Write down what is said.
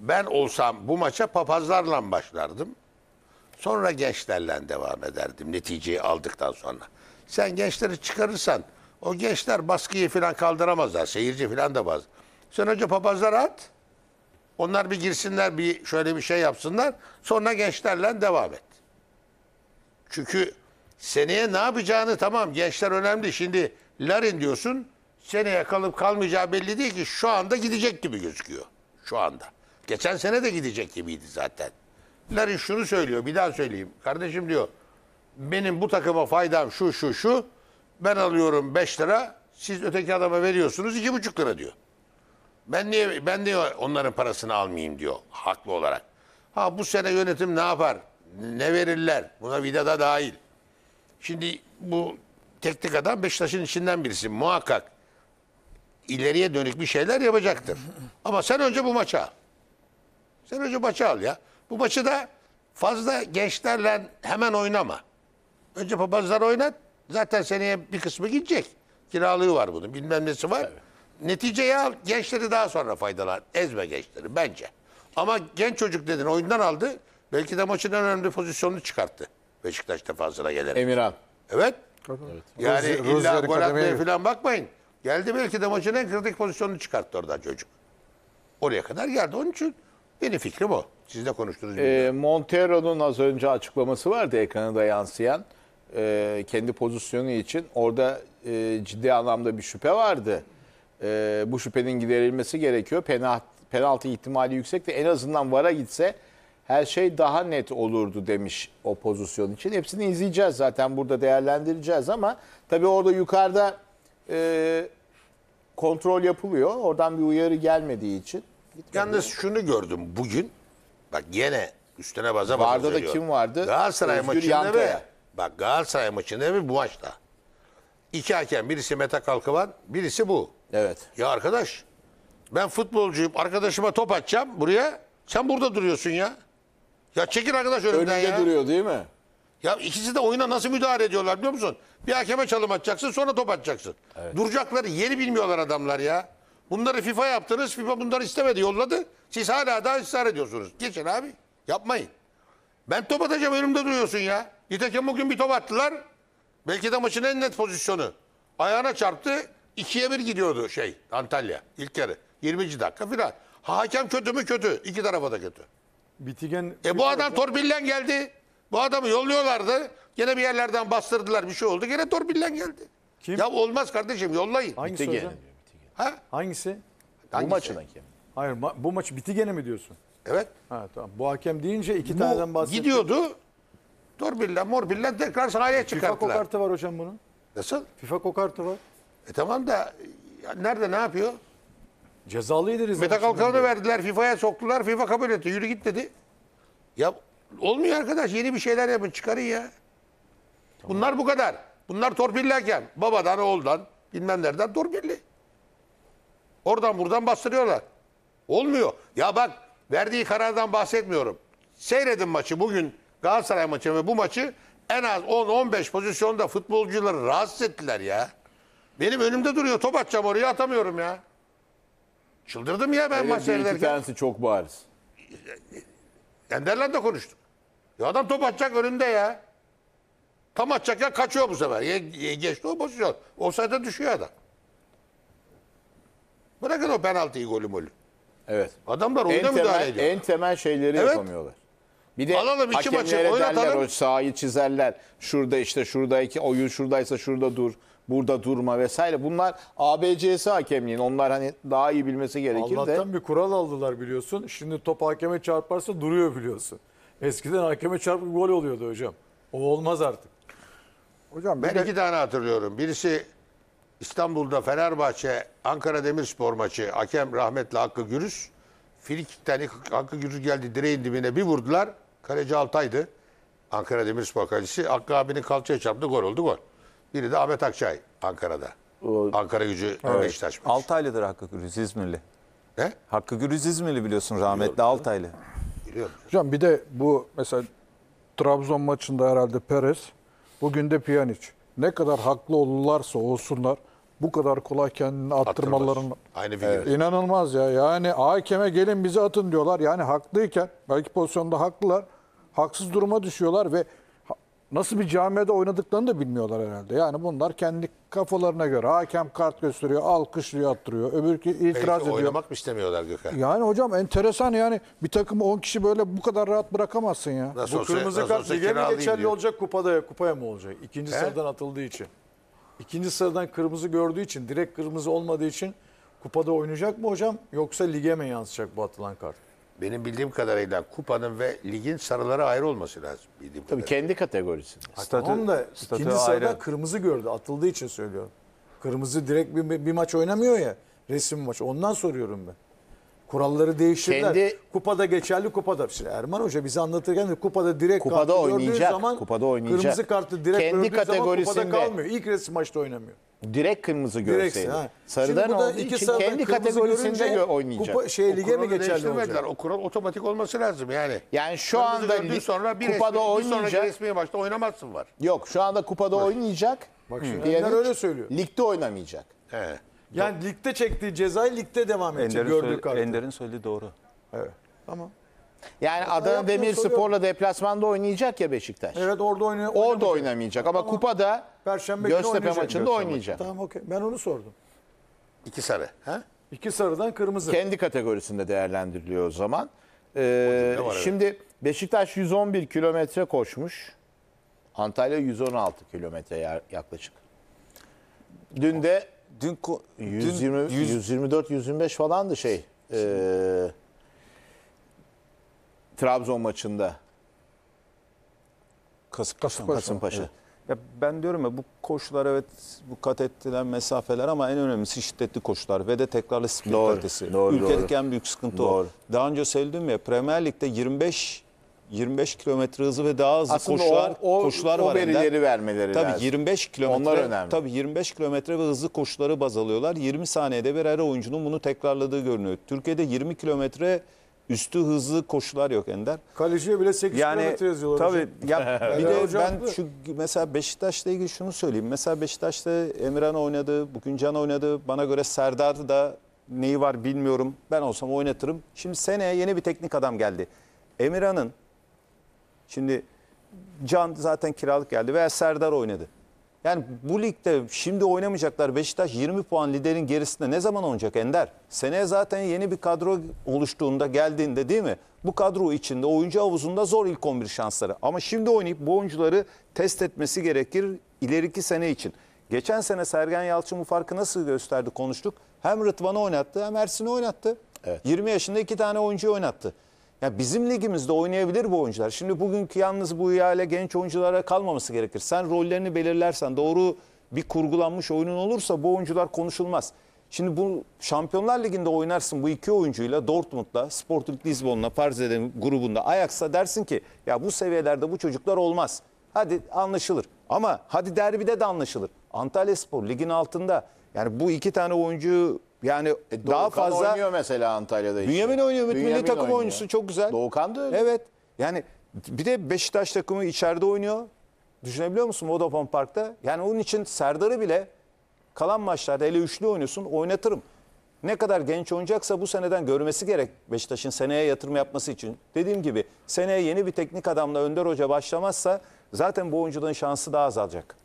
ben olsam bu maça papazlarla başlardım. Sonra gençlerle devam ederdim neticeyi aldıktan sonra. Sen gençleri çıkarırsan o gençler baskıyı falan kaldıramazlar. Seyirci falan da baz. Sen önce papazlara at. Onlar bir girsinler bir şöyle bir şey yapsınlar. Sonra gençlerle devam et. Çünkü seneye ne yapacağını tamam gençler önemli. Şimdi Larin diyorsun seneye kalıp kalmayacağı belli değil ki şu anda gidecek gibi gözüküyor. Şu anda. Geçen sene de gidecek gibiydi zaten. Larin şunu söylüyor bir daha söyleyeyim. Kardeşim diyor benim bu takıma faydam şu şu şu. Ben alıyorum 5 lira siz öteki adama veriyorsunuz 2,5 lira diyor. Ben niye ben niye onların parasını almayayım diyor haklı olarak. Ha bu sene yönetim ne yapar? Ne verirler? Buna vida da dahil. Şimdi bu teknik adam Beşiktaş'ın içinden birisi muhakkak ileriye dönük bir şeyler yapacaktır. Ama sen önce bu maça sen önce maçı al ya. Bu maçı da fazla gençlerle hemen oynama. Önce papazlar oynat. Zaten seneye bir kısmı gidecek. Kiralığı var bunun. Bilmem nesi var. Evet. Neticeye al. Gençleri daha sonra faydalan. Ezme gençleri bence. Ama genç çocuk dedin oyundan aldı. Belki de maçın en önemli pozisyonunu çıkarttı. Beşiktaş defansına gelerek. Emirhan. Evet. evet. Yani Rozier, illa gol atmaya falan bakmayın. Geldi belki de maçın en kritik pozisyonunu çıkarttı orada çocuk. Oraya kadar geldi. Onun için benim fikri bu. Siz de konuştunuz. E, Montero'nun az önce açıklaması vardı ekrana yansıyan. E, kendi pozisyonu için orada e, ciddi anlamda bir şüphe vardı. E, bu şüphenin giderilmesi gerekiyor. Penaltı, penaltı ihtimali yüksek de en azından VAR'a gitse her şey daha net olurdu demiş o pozisyon için. Hepsini izleyeceğiz zaten burada değerlendireceğiz ama tabii orada yukarıda e, kontrol yapılıyor. Oradan bir uyarı gelmediği için Gitmedi. Yalnız şunu gördüm bugün. Bak yine üstüne baza baza Vardı da kim vardı? Galatasaray Özgür maçında Yankaya. ve bak Galatasaray maçında ve bu maçta. İki hakem birisi meta Kalkıvan, birisi bu. Evet. Ya arkadaş ben futbolcuyum. Arkadaşıma top atacağım buraya. Sen burada duruyorsun ya. Ya çekil arkadaş önümden Önünde ya. duruyor değil mi? Ya ikisi de oyuna nasıl müdahale ediyorlar biliyor musun? Bir hakeme çalım atacaksın sonra top atacaksın. Duracakları yeri bilmiyorlar adamlar ya. Bunları FIFA yaptınız. FIFA bunları istemedi yolladı. Siz hala daha ısrar ediyorsunuz. Geçin abi. Yapmayın. Ben top atacağım önümde duruyorsun ya. Nitekim bugün bir top attılar. Belki de maçın en net pozisyonu. Ayağına çarptı. 2'ye bir gidiyordu şey Antalya ilk yarı. 20. dakika filan. Hakem kötü mü kötü. İki tarafa da kötü. Bitigen E bu adam torpillen geldi. Bu adamı yolluyorlardı. yine bir yerlerden bastırdılar bir şey oldu. yine torpillen geldi. Kim? Ya olmaz kardeşim yollayın. Hangi Bitigen. Ha? Hangisi? Hangisi? Bu maçınki. Hayır ma bu maçı biti gene mi diyorsun? Evet. Ha, tamam. Bu hakem deyince iki bu taneden bahsettim. Gidiyordu. Torbilla, morbilla tekrar sahaya çıkarttılar. FIFA kokartı var hocam bunun. Nasıl? FIFA kokartı var. E tamam da nerede ne yapıyor? Cezalıydı Mete Kalkan'ı verdiler FIFA'ya soktular. FIFA kabul etti. Yürü git dedi. Ya olmuyor arkadaş. Yeni bir şeyler yapın. Çıkarın ya. Tamam. Bunlar bu kadar. Bunlar torpillerken. Babadan, oğuldan, bilmem nereden torpilli. Oradan buradan bastırıyorlar. Olmuyor. Ya bak verdiği karardan bahsetmiyorum. Seyredin maçı bugün Galatasaray maçı ve bu maçı en az 10-15 pozisyonda futbolcuları rahatsız ettiler ya. Benim önümde duruyor top atacağım oraya atamıyorum ya. Çıldırdım ya ben maç seyrederken. Bir tanesi çok bariz. Ender'le de konuştuk. Ya adam top atacak önünde ya. Tam atacak ya kaçıyor bu sefer. Ya, ya geçti o pozisyon. Olsaydı düşüyor adam. Bırakın o penaltıyı golü molü. Evet. Adamlar oyuna en müdahale temel, ediyor. En temel şeyleri evet. yapamıyorlar. Bir de Alalım iki maçı derler o sahayı çizerler. Şurada işte şuradaki oyun şuradaysa şurada dur. Burada durma vesaire. Bunlar ABC'si hakemliğin. Onlar hani daha iyi bilmesi gerekir Allah'tan de. Allah'tan bir kural aldılar biliyorsun. Şimdi top hakeme çarparsa duruyor biliyorsun. Eskiden hakeme çarpıp gol oluyordu hocam. O olmaz artık. Hocam ben de... iki tane hatırlıyorum. Birisi İstanbul'da Fenerbahçe Ankara Demirspor maçı hakem rahmetli Hakkı Gürüz. Frikik'ten Hakkı Gürüz geldi direğin dibine bir vurdular. Kaleci Altay'dı. Ankara Demirspor kalecisi. Hakkı abinin kalçaya çarptı gol oldu gol. Biri de Ahmet Akçay Ankara'da. Ankara gücü evet. Beşiktaş maçı. Altaylı'dır Hakkı Gürüz İzmirli. Ne? Hakkı Gürüz İzmirli biliyorsun rahmetli Biliyorum. Altaylı. Biliyorum. Hocam bir de bu mesela Trabzon maçında herhalde Perez. Bugün de Pjanic. Ne kadar haklı olurlarsa olsunlar bu kadar kolay kendini attırmaların Aynı evet. inanılmaz ya. Yani hakeme gelin bizi atın diyorlar. Yani haklıyken belki pozisyonda haklılar. Haksız duruma düşüyorlar ve nasıl bir camiada oynadıklarını da bilmiyorlar herhalde. Yani bunlar kendi kafalarına göre hakem kart gösteriyor, alkışlıyor, attırıyor. ki itiraz Belki ediyor. oynamak mı istemiyorlar Gökhan? Yani hocam enteresan yani bir takım 10 kişi böyle bu kadar rahat bırakamazsın ya. Nasıl bu olsa, kırmızı kart lige mi geçerli diyor. olacak kupada kupaya mı olacak? İkinci He? sıradan atıldığı için. İkinci sıradan kırmızı gördüğü için direkt kırmızı olmadığı için kupada oynayacak mı hocam yoksa lige mi yansıyacak bu atılan kart? Benim bildiğim kadarıyla kupanın ve ligin sarıları ayrı olması lazım. Bildiğim Tabii kadarıyla. kendi kategorisinde. Statü, Tamam da statü ikinci sırada kırmızı gördü atıldığı için söylüyorum. Kırmızı direkt bir, bir maç oynamıyor ya resim maç ondan soruyorum ben. Kuralları değiştirdiler. Kendi... Kupada geçerli kupada. Şimdi Erman Hoca bize anlatırken de kupada direkt kupada kartı oynayacak. zaman kupada oynayacak. kırmızı kartı direkt Kendi kategorisinde... zaman kupada kalmıyor. İlk resim maçta oynamıyor. Direkt kırmızı görseydi. Sarıdan Şimdi olduğu iki için kendi kategorisinde görünce, oynayacak. Kupa, şey, lige mi geçerli olacak? O kural otomatik olması lazım yani. Yani şu kırmızı anda sonra bir kupada resmi, oynayacak. Bir sonraki resmi maçta oynamazsın var. Yok şu anda kupada Bak. oynayacak. Bak şimdi öyle söylüyor. Ligde oynamayacak. He. Yani ligde çektiği cezayı ligde devam edecek gördük artık. Ender'in söylediği doğru. Evet. Tamam. Yani Adana Demirspor'la deplasmanda oynayacak ya Beşiktaş. Evet orada oynayacak. Orada oynamayacak ama Tamam. kupada Perşembe Göztepe maçında oynayacak. Tamam okey. Ben onu sordum. İki sarı. Ha? İki sarıdan kırmızı. Kendi kategorisinde değerlendiriliyor o zaman. Ee, O var, evet. şimdi Beşiktaş 111 kilometre koşmuş. Antalya 116 kilometre yaklaşık. Dün de Dün, 120, 100, 124 125 falan da şey. E, Trabzon maçında. Kasımpaşa. Kasımpaşa. Evet. Ya ben diyorum ya bu koşular evet bu kat ettiler mesafeler ama en önemlisi şiddetli koşular ve de tekrarlı sprint doğru, kalitesi. Doğru, Ülkedeki doğru. en büyük sıkıntı doğru. o. Daha önce söyledim ya Premier Lig'de 25 25 kilometre hızı ve daha hızlı koşular o, o, koşular o var. verileri vermeleri tabii lazım. 25 kilometre Onlar önemli. tabii 25 kilometre ve hızlı koşuları baz alıyorlar. 20 saniyede bir her oyuncunun bunu tekrarladığı görünüyor. Türkiye'de 20 kilometre üstü hızlı koşular yok Ender. Kaleciye bile 8 yani, kilometre yazıyorlar tabii, Ya, bir de ben şu, mesela Beşiktaş'la ilgili şunu söyleyeyim. Mesela Beşiktaş'ta Emirhan oynadı, bugün Can oynadı. Bana göre Serdar da neyi var bilmiyorum. Ben olsam oynatırım. Şimdi seneye yeni bir teknik adam geldi. Emirhan'ın Şimdi Can zaten kiralık geldi veya Serdar oynadı. Yani bu ligde şimdi oynamayacaklar. Beşiktaş 20 puan liderin gerisinde ne zaman oynayacak Ender? Seneye zaten yeni bir kadro oluştuğunda geldiğinde değil mi? Bu kadro içinde oyuncu havuzunda zor ilk 11 şansları. Ama şimdi oynayıp bu oyuncuları test etmesi gerekir ileriki sene için. Geçen sene Sergen Yalçın bu farkı nasıl gösterdi konuştuk. Hem Rıdvan'ı oynattı hem Ersin'i oynattı. Evet. 20 yaşında iki tane oyuncuyu oynattı. Ya bizim ligimizde oynayabilir bu oyuncular. Şimdi bugünkü yalnız bu ihale genç oyunculara kalmaması gerekir. Sen rollerini belirlersen doğru bir kurgulanmış oyunun olursa bu oyuncular konuşulmaz. Şimdi bu Şampiyonlar Ligi'nde oynarsın bu iki oyuncuyla Dortmund'la, Sporting Lisbon'la, Paris grubunda, Ajax'la dersin ki ya bu seviyelerde bu çocuklar olmaz. Hadi anlaşılır. Ama hadi derbide de anlaşılır. Antalya Spor ligin altında. Yani bu iki tane oyuncu yani e, daha fazla oynuyor mesela Antalya'da. Işte. Bünyamin oynuyor. Bünyamin milli takım oynuyor. oyuncusu çok güzel. Doğukan da öyle. Evet. Yani bir de Beşiktaş takımı içeride oynuyor. Düşünebiliyor musun Vodafone Park'ta? Yani onun için Serdar'ı bile kalan maçlarda ele üçlü oynuyorsun oynatırım. Ne kadar genç oynayacaksa bu seneden görmesi gerek Beşiktaş'ın seneye yatırım yapması için. Dediğim gibi seneye yeni bir teknik adamla Önder Hoca başlamazsa zaten bu oyuncuların şansı daha azalacak.